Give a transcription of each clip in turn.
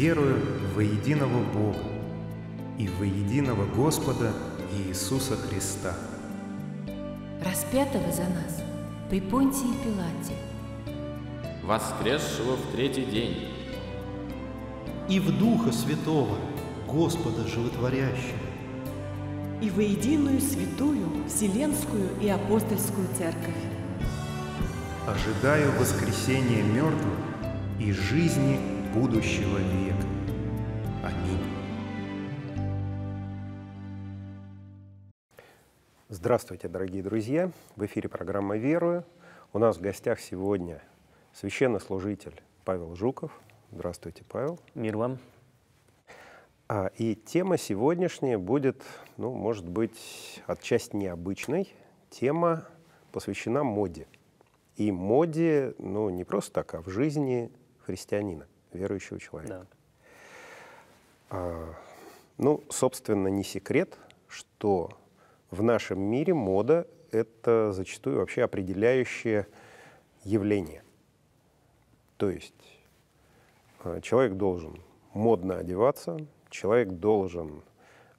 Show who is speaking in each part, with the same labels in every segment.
Speaker 1: верую во единого Бога и во единого Господа Иисуса Христа,
Speaker 2: распятого за нас при Понтии Пилате, воскресшего в третий день,
Speaker 1: и в Духа Святого, Господа Животворящего,
Speaker 2: и во единую святую Вселенскую и Апостольскую Церковь.
Speaker 1: Ожидаю воскресения мертвых и жизни будущего века. Аминь. Здравствуйте, дорогие друзья! В эфире программа «Верую». У нас в гостях сегодня священнослужитель Павел Жуков. Здравствуйте, Павел. Мир вам. А, и тема сегодняшняя будет, ну, может быть, отчасти необычной. Тема посвящена моде. И моде, ну, не просто так, а в жизни христианина верующего человека. Да. А, ну, собственно, не секрет, что в нашем мире мода — это зачастую вообще определяющее явление. То есть а, человек должен модно одеваться, человек должен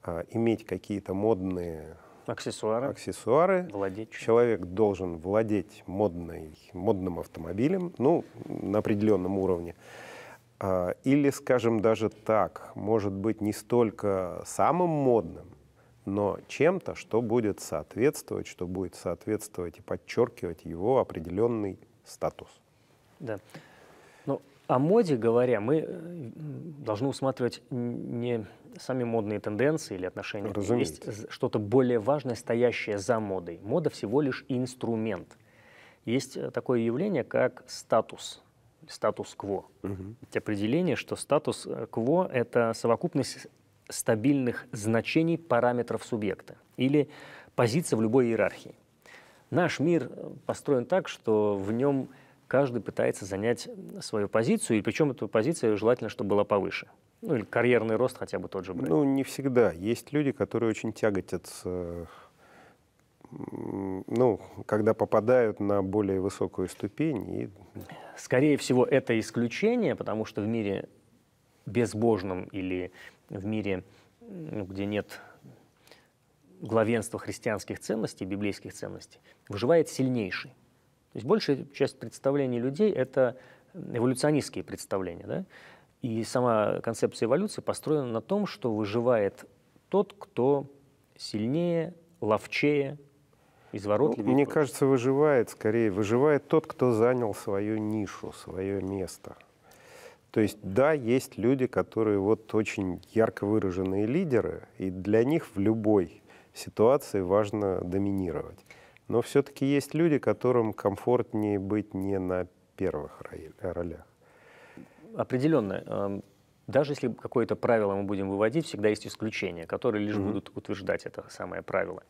Speaker 1: а, иметь какие-то модные аксессуары, аксессуары. Владеть. человек должен владеть модной, модным автомобилем, ну, на определенном уровне. А, или, скажем, даже так, может быть не столько самым модным, но чем-то, что будет соответствовать, что будет соответствовать и подчеркивать его определенный статус.
Speaker 2: Да. Ну, о моде говоря, мы э, должны усматривать не сами модные тенденции или отношения. Разумеется. Есть что-то более важное, стоящее за модой. Мода всего лишь инструмент. Есть э, такое явление, как статус – статус-кво. Угу. Есть определение, что статус-кво — это совокупность стабильных значений параметров субъекта или позиция в любой иерархии. Наш мир э, построен так, что в нем каждый пытается занять свою позицию, и причем эту позицию желательно, чтобы была повыше. Ну или карьерный рост хотя бы тот же брать. Ну,
Speaker 1: не всегда. Есть люди, которые очень тяготят ну, когда
Speaker 2: попадают на более высокую ступень. И... Скорее всего, это исключение, потому что в мире безбожном или в мире, ну, где нет главенства христианских ценностей, библейских ценностей, выживает сильнейший. То есть большая часть представлений людей – это эволюционистские представления. Да? И сама концепция эволюции построена на том, что выживает тот, кто сильнее, ловчее, изворотливее. Ну, мне
Speaker 1: кажется, выживает скорее, выживает тот, кто занял свою нишу, свое место. То есть, да, есть люди, которые вот очень ярко выраженные лидеры, и для них в любой ситуации важно доминировать. Но все-таки есть люди, которым комфортнее быть не на первых ролях.
Speaker 2: Определенно. Эм, даже если какое-то правило мы будем выводить, всегда есть исключения, которые лишь mm-hmm. будут утверждать это самое правило.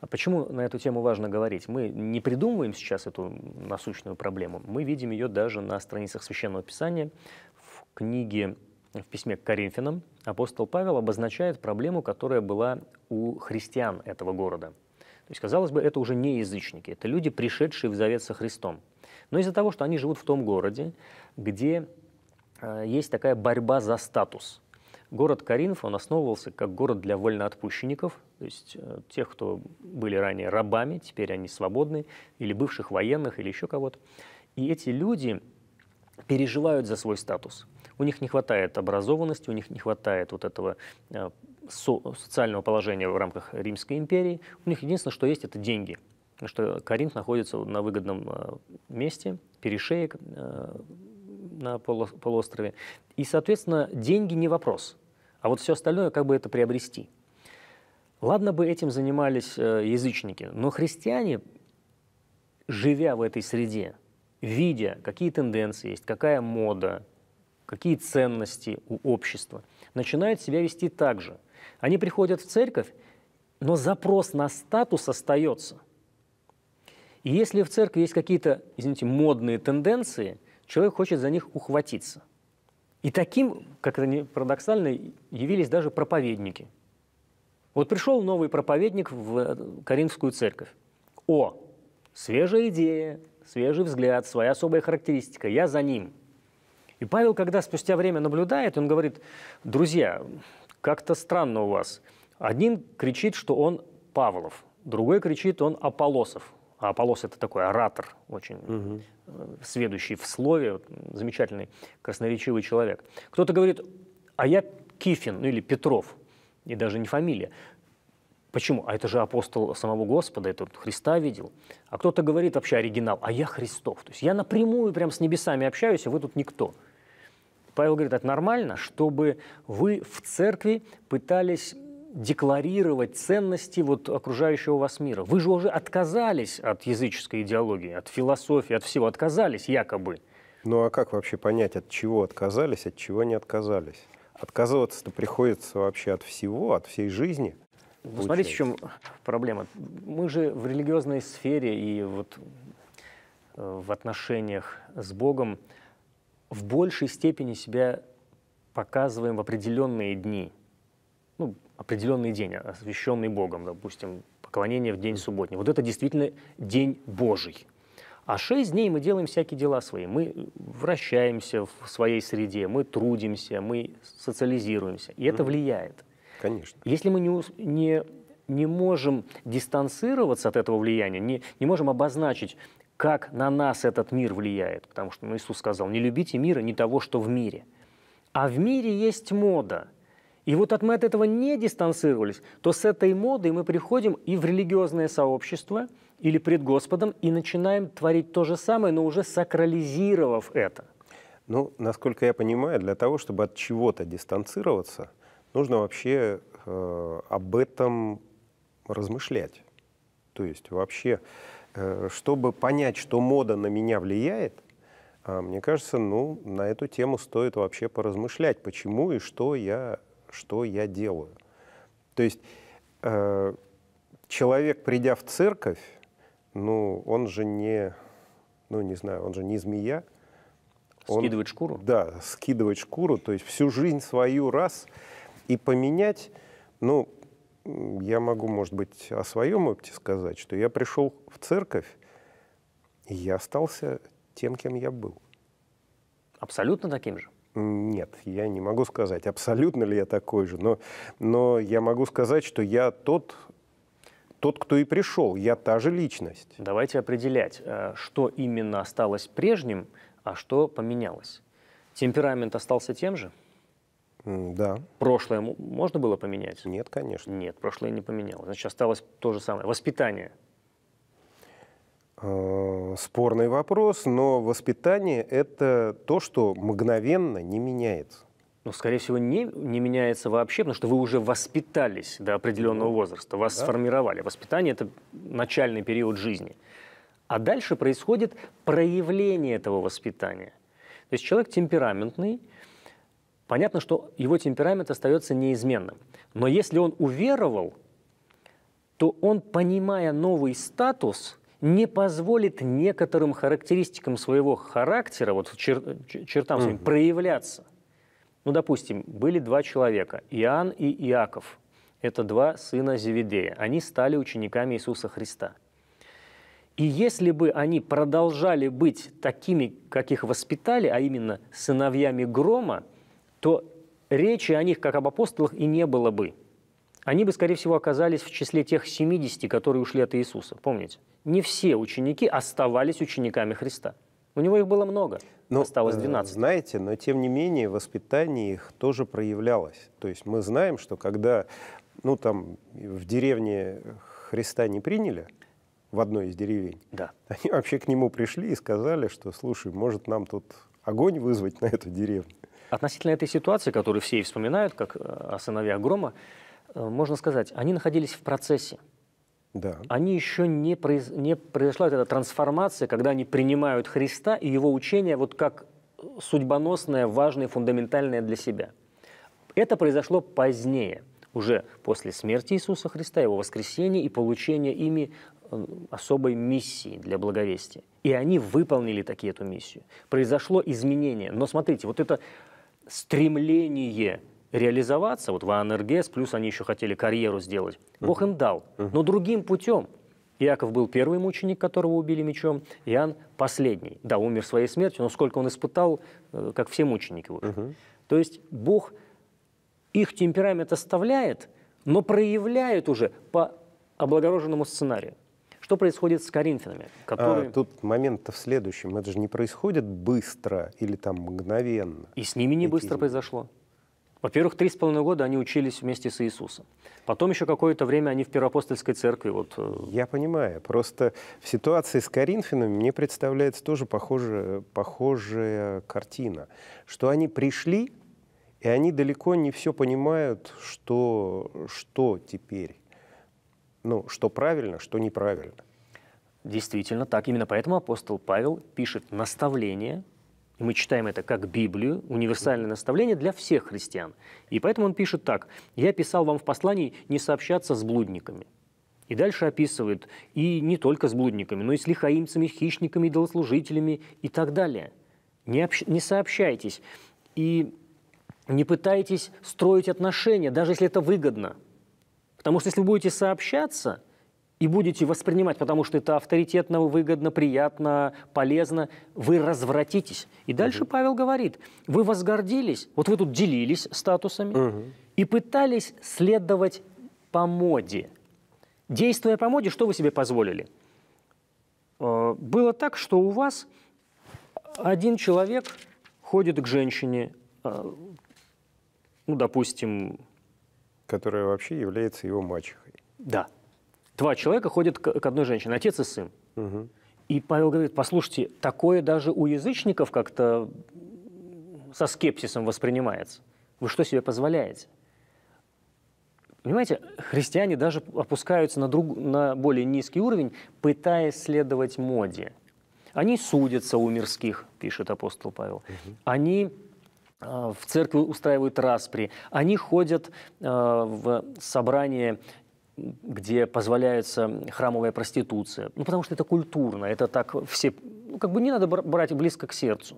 Speaker 2: А почему на эту тему важно говорить? Мы не придумываем сейчас эту насущную проблему, мы видим ее даже на страницах Священного Писания, в книге, в письме к Коринфянам апостол Павел обозначает проблему, которая была у христиан этого города. То есть, казалось бы, это уже не язычники, это люди, пришедшие в завет со Христом. Но из-за того, что они живут в том городе, где Э, есть такая борьба за статус. Город Каринф, он основывался как город для вольноотпущенников, то есть э, тех, кто были ранее рабами, теперь они свободны, или бывших военных, или еще кого-то. И эти люди переживают за свой статус. У них не хватает образованности, у них не хватает вот этого э, со- социального положения в рамках Римской империи. У них единственное, что есть, это деньги. Потому что Каринф находится на выгодном месте, перешеек на полуострове. И, соответственно, деньги не вопрос. А вот все остальное, как бы это приобрести. Ладно бы этим занимались э, язычники, но христиане, живя в этой среде, видя, какие тенденции есть, какая мода, какие ценности у общества, начинают себя вести так же. Они приходят в церковь, но запрос на статус остается. И если в церкви есть какие-то, извините, модные тенденции, человек хочет за них ухватиться. И таким, как это не парадоксально, явились даже проповедники. Вот пришел новый проповедник в э, Каринскую церковь. О, свежая идея, свежий взгляд, своя особая характеристика, я за ним. И Павел, когда спустя время наблюдает, он говорит, друзья, как-то странно у вас. Один кричит, что он Павлов, другой кричит, он Аполосов. А Аполос это такой оратор, очень угу. сведущий в слове, замечательный красноречивый человек. Кто-то говорит, а я Кифин, ну или Петров, и даже не фамилия. Почему? А это же апостол самого Господа, это вот Христа видел. А кто-то говорит вообще оригинал, а я Христов. То есть я напрямую прям с небесами общаюсь, а вы тут никто. Павел говорит, это нормально, чтобы вы в церкви пытались декларировать ценности вот окружающего вас мира. Вы же уже отказались от языческой идеологии, от философии, от всего, отказались якобы. Ну а как вообще понять, от чего
Speaker 1: отказались, от чего не отказались? Отказываться-то приходится вообще от всего, от всей жизни.
Speaker 2: Вы ну, смотрите, в чем проблема. Мы же в религиозной сфере и вот э, в отношениях с Богом в большей степени себя показываем в определенные дни – ну, определенный день, освященный Богом, допустим, поклонение в день субботний. Вот это действительно день Божий. А шесть дней мы делаем всякие дела свои. Мы вращаемся в своей среде, мы трудимся, мы социализируемся. И это влияет. Конечно. Если мы не, не, не можем дистанцироваться от этого влияния, не, не можем обозначить, как на нас этот мир влияет, потому что ну, Иисус сказал, не любите мира, не того, что в мире. А в мире есть мода – и вот от мы от этого не дистанцировались, то с этой модой мы приходим и в религиозное сообщество, или пред Господом, и начинаем творить то же самое, но уже сакрализировав это. Ну, насколько я
Speaker 1: понимаю, для того, чтобы от чего-то дистанцироваться, нужно вообще э, об этом размышлять. То есть вообще, э, чтобы понять, что мода на меня влияет, э, мне кажется, ну, на эту тему стоит вообще поразмышлять, почему и что я что я делаю. То есть э, человек, придя в церковь, ну, он же не, ну, не знаю, он же не змея. Он, скидывает шкуру? Да, скидывает шкуру, то есть всю жизнь свою раз. И поменять, ну, я могу, может быть, о своем опыте сказать, что я пришел в церковь, и я остался тем, кем
Speaker 2: я был. Абсолютно таким же?
Speaker 1: Нет, я не могу сказать, абсолютно ли я такой же, но, но я могу сказать,
Speaker 2: что я тот, тот, кто и пришел, я та же личность. Давайте определять, э, что именно осталось прежним, а что поменялось. Темперамент остался тем же? Да. Прошлое можно было поменять? Нет, конечно. Нет, прошлое не поменялось. Значит, осталось то же самое. Воспитание –
Speaker 1: Э, спорный вопрос, но воспитание – это то, что мгновенно
Speaker 2: не меняется. Ну, скорее всего, не, не меняется вообще, потому что вы уже воспитались до определенного ну, возраста, вас да. сформировали. Воспитание – это начальный период жизни. А дальше происходит проявление этого воспитания. То есть человек темпераментный, понятно, что его темперамент остается неизменным. Но если он уверовал, то он, понимая новый статус – не позволит некоторым характеристикам своего характера, вот чер, чертам своим, mm проявляться. Ну, допустим, были два человека, Иоанн и Иаков. Это два сына Зеведея. Они стали учениками Иисуса Христа. И если бы они продолжали быть такими, каких воспитали, а именно сыновьями грома, то речи о них как об апостолах и не было бы. Они бы, скорее всего, оказались в числе тех 70, которые ушли от Иисуса. Помните? не все ученики оставались учениками Христа. У него их было много, но, ну, осталось 12. Э, знаете, но тем не
Speaker 1: менее воспитание их тоже проявлялось. То есть мы знаем, что когда ну, там, в деревне Христа не приняли, в одной из деревень, да. они
Speaker 2: вообще к нему пришли и сказали, что, слушай, может нам тут огонь вызвать на эту деревню. Относительно этой ситуации, которую все и вспоминают, как э, о сыновьях Грома, э, можно сказать, они находились в процессе да. они еще не, произ... не произошла эта трансформация, когда они принимают Христа и его учение вот как судьбоносное, важное, фундаментальное для себя. Это произошло позднее, уже после смерти Иисуса Христа, его воскресения и получения ими э, особой миссии для благовестия. И они выполнили такие эту миссию. Произошло изменение. Но смотрите, вот это стремление реализоваться, вот в АНРГС, плюс они еще хотели карьеру сделать, Бог им дал, но другим путем. Иаков был первый мученик, которого убили мечом, Иоанн последний. Да, умер своей смертью, но сколько он испытал, э, как все мученики. Вот. Угу. То есть Бог их темперамент оставляет, но проявляет уже по облагороженному сценарию. Что происходит с коринфянами? Которые... А, тут момент-то в следующем. Это же не происходит быстро или там мгновенно. И с ними не быстро произошло. Во-первых, три с половиной года они учились вместе с Иисусом. Потом еще какое-то время они в Первоапостольской церкви. Вот. Э, Я понимаю. Просто в ситуации с
Speaker 1: Коринфянами мне представляется тоже похожая, похожая картина, что они пришли, и они далеко не все понимают, что, что
Speaker 2: теперь. Ну, что правильно, что неправильно. Действительно так. Именно поэтому апостол Павел пишет наставление – и мы читаем это как Библию, универсальное наставление для всех христиан. И поэтому он пишет так, «Я писал вам в послании не сообщаться с блудниками». И дальше описывает и не только с блудниками, но и с лихаимцами, хищниками, идолослужителями и так далее. Не, общ... не сообщайтесь и не пытайтесь строить отношения, даже если это выгодно. Потому что если вы будете сообщаться – и будете воспринимать, потому что это авторитетно, выгодно, приятно, полезно, вы развратитесь. И дальше угу. Павел говорит, вы возгордились, вот вы тут делились статусами угу. и пытались следовать по моде. Действуя по моде, что вы себе позволили? Э, было так, что у вас один человек ходит к женщине, э, ну, допустим... Которая вообще является его мачехой. Да. Два человека ходят к, к одной женщине, отец и сын. Угу. И Павел говорит, послушайте, такое даже у язычников как-то со скепсисом воспринимается. Вы что себе позволяете? Понимаете, христиане даже опускаются на, друг, на более низкий уровень, пытаясь следовать моде. Они судятся у мирских, пишет апостол Павел. Угу. Они а, в церкви устраивают распри, они ходят э, в собрание где позволяется храмовая проституция. Ну, потому что это культурно, это так все... Ну, как бы не надо брать близко к сердцу.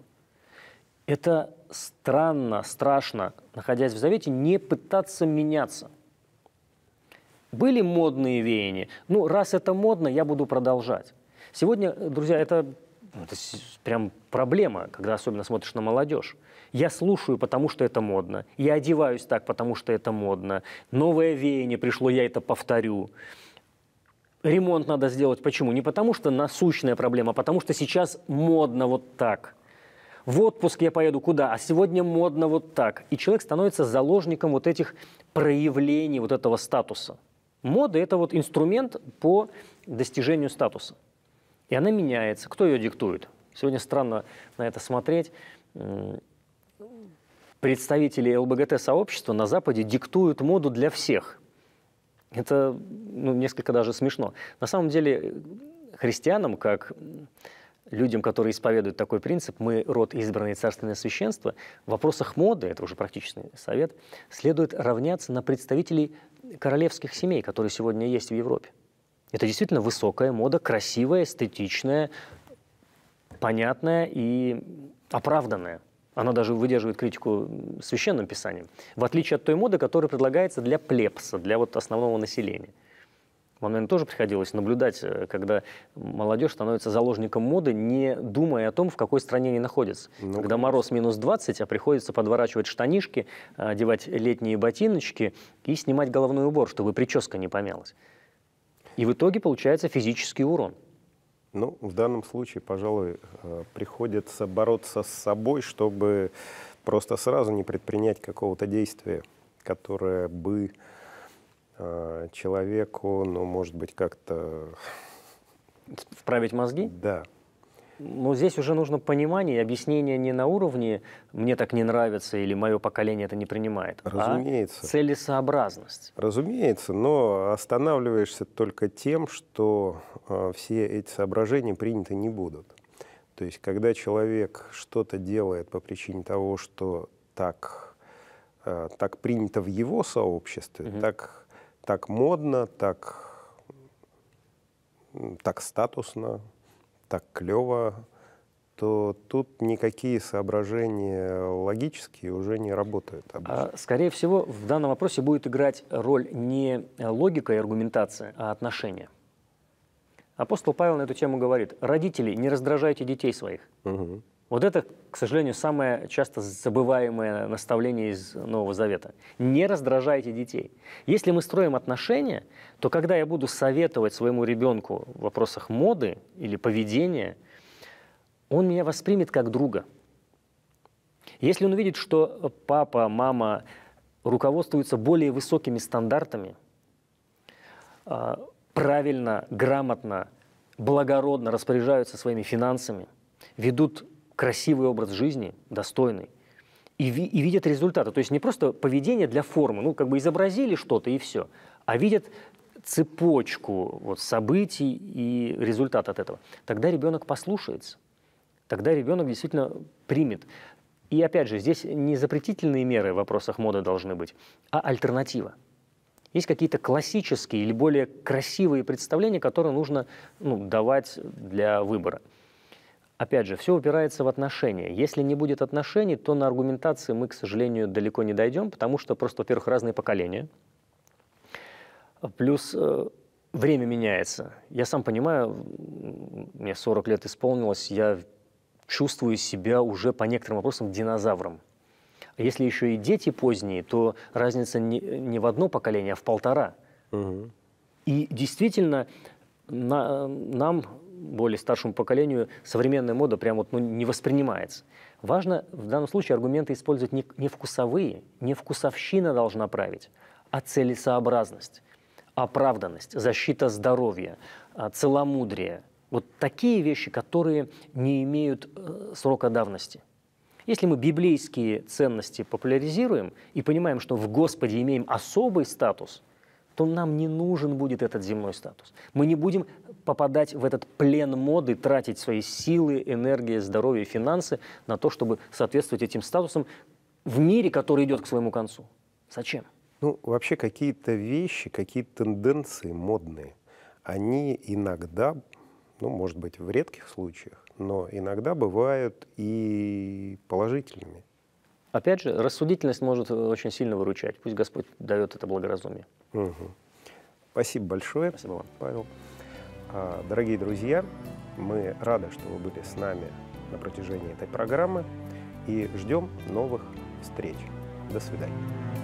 Speaker 2: Это странно, страшно, находясь в Завете, не пытаться меняться. Были модные веяния. Ну, раз это модно, я буду продолжать. Сегодня, друзья, это ну, это прям проблема, когда особенно смотришь на молодежь. Я слушаю, потому что это модно. Я одеваюсь так, потому что это модно. Новое веяние пришло, я это повторю. Ремонт надо сделать. Почему? Не потому что насущная проблема, а потому что сейчас модно вот так. В отпуск я поеду куда? А сегодня модно вот так. И человек становится заложником вот этих проявлений, вот этого статуса. Мода – это вот инструмент по достижению статуса. И она меняется. Кто ее диктует? Сегодня странно на это смотреть. Представители ЛБГТ-сообщества на Западе диктуют моду для всех. Это ну, несколько даже смешно. На самом деле христианам, как людям, которые исповедуют такой принцип, мы род избранное царственное священство, в вопросах моды, это уже практичный совет, следует равняться на представителей королевских семей, которые сегодня есть в Европе. Это действительно высокая мода, красивая, эстетичная, понятная и оправданная. Она даже выдерживает критику священным писанием. В отличие от той моды, которая предлагается для плебса, для вот основного населения. Вам, наверное, тоже приходилось наблюдать, э, когда молодежь становится заложником моды, не думая о том, в какой стране они находятся. Ну, когда мороз минус 20, а приходится подворачивать штанишки, одевать летние ботиночки и снимать головной убор, чтобы прическа не помялась. И в итоге получается физический урон. Ну, в данном
Speaker 1: случае, пожалуй, э, приходится бороться с собой, чтобы просто сразу не предпринять какого-то действия, которое бы э,
Speaker 2: человеку, ну, может быть, как-то... Вправить мозги? Да, но здесь уже нужно понимание и объяснение не на уровне «мне так не нравится» или «мое поколение это не принимает», а Разумеется. а целесообразность. Разумеется,
Speaker 1: но останавливаешься только тем, что э, все эти соображения приняты не будут. То есть, когда человек что-то делает по причине того, что так, э, так принято в его сообществе, угу. так, так модно, так, так статусно, так клево, то тут никакие соображения логические
Speaker 2: уже не работают. А, обычно. Скорее всего, в данном вопросе будет играть роль не логика и аргументация, а отношения. Апостол Павел на эту тему говорит, родители, не раздражайте детей своих. Угу. Вот это, к сожалению, самое часто забываемое наставление из Нового Завета. Не раздражайте детей. Если мы строим отношения, то когда я буду советовать своему ребенку в вопросах моды или поведения, он меня воспримет как друга. Если он увидит, что папа, мама руководствуются более высокими стандартами, а, правильно, грамотно, благородно распоряжаются своими финансами, ведут красивый образ жизни, достойный, и, ви, и видят результаты. То есть не просто поведение для формы, ну, как бы изобразили что-то и все, а видят цепочку вот, событий и результат от этого. Тогда ребенок послушается, тогда ребенок действительно примет. И опять же, здесь не запретительные меры в вопросах моды должны быть, а альтернатива. Есть какие-то классические или более красивые представления, которые нужно ну, давать для выбора. Опять же, все упирается в отношения. Если не будет отношений, то на аргументации мы, к сожалению, далеко не дойдем, потому что просто, во-первых, разные поколения, плюс э, время меняется. Я сам понимаю, мне 40 лет исполнилось, я чувствую себя уже по некоторым вопросам динозавром. Если еще и дети поздние, то разница не, не в одно поколение, а в полтора. Угу. И действительно, на, нам более старшему поколению современная мода прям вот ну, не воспринимается. Важно в данном случае аргументы использовать не, не вкусовые, не вкусовщина должна править, а целесообразность, оправданность, защита здоровья, а, целомудрие. Вот такие вещи, которые не имеют э, срока давности. Если мы библейские ценности популяризируем и понимаем, что в Господе имеем особый статус – то нам не нужен будет этот земной статус. Мы не будем попадать в этот плен моды, тратить свои силы, энергии, здоровье, финансы на то, чтобы соответствовать этим статусам в мире, который идет к своему концу. Зачем? Ну, вообще какие-то вещи, какие-то
Speaker 1: тенденции модные, они иногда, ну, может быть, в редких
Speaker 2: случаях, но иногда бывают и положительными. Опять же, рассудительность может э, очень сильно выручать. Пусть Господь дает это благоразумие. Угу. Спасибо большое, Спасибо вам. Павел. А, дорогие друзья, мы рады,
Speaker 1: что вы были с нами на протяжении этой программы и ждем новых встреч. До свидания.